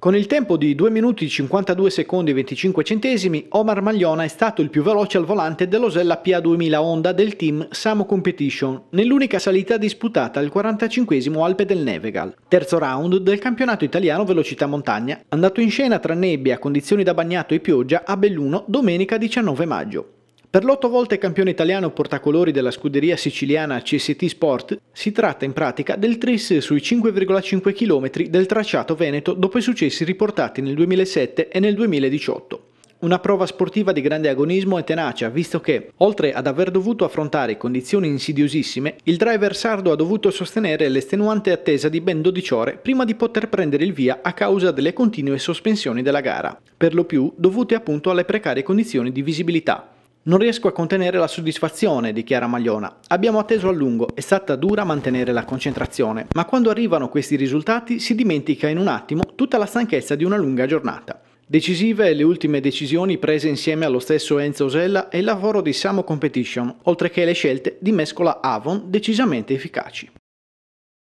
Con il tempo di 2 minuti 52 secondi e 25 centesimi, Omar Magliona è stato il più veloce al volante dell'Osella PA2000 Honda del team Samo Competition, nell'unica salita disputata al 45 Alpe del Nevegal, terzo round del campionato italiano velocità montagna, andato in scena tra nebbia, condizioni da bagnato e pioggia a Belluno domenica 19 maggio. Per l'otto volte campione italiano portacolori della scuderia siciliana CST Sport, si tratta in pratica del tris sui 5,5 km del tracciato veneto dopo i successi riportati nel 2007 e nel 2018. Una prova sportiva di grande agonismo e tenacia, visto che, oltre ad aver dovuto affrontare condizioni insidiosissime, il driver sardo ha dovuto sostenere l'estenuante attesa di ben 12 ore prima di poter prendere il via a causa delle continue sospensioni della gara, per lo più dovute appunto alle precarie condizioni di visibilità. Non riesco a contenere la soddisfazione, dichiara Magliona. Abbiamo atteso a lungo, è stata dura mantenere la concentrazione, ma quando arrivano questi risultati si dimentica in un attimo tutta la stanchezza di una lunga giornata. Decisive le ultime decisioni prese insieme allo stesso Enzo Osella e il lavoro di Samo Competition, oltre che le scelte di mescola Avon decisamente efficaci.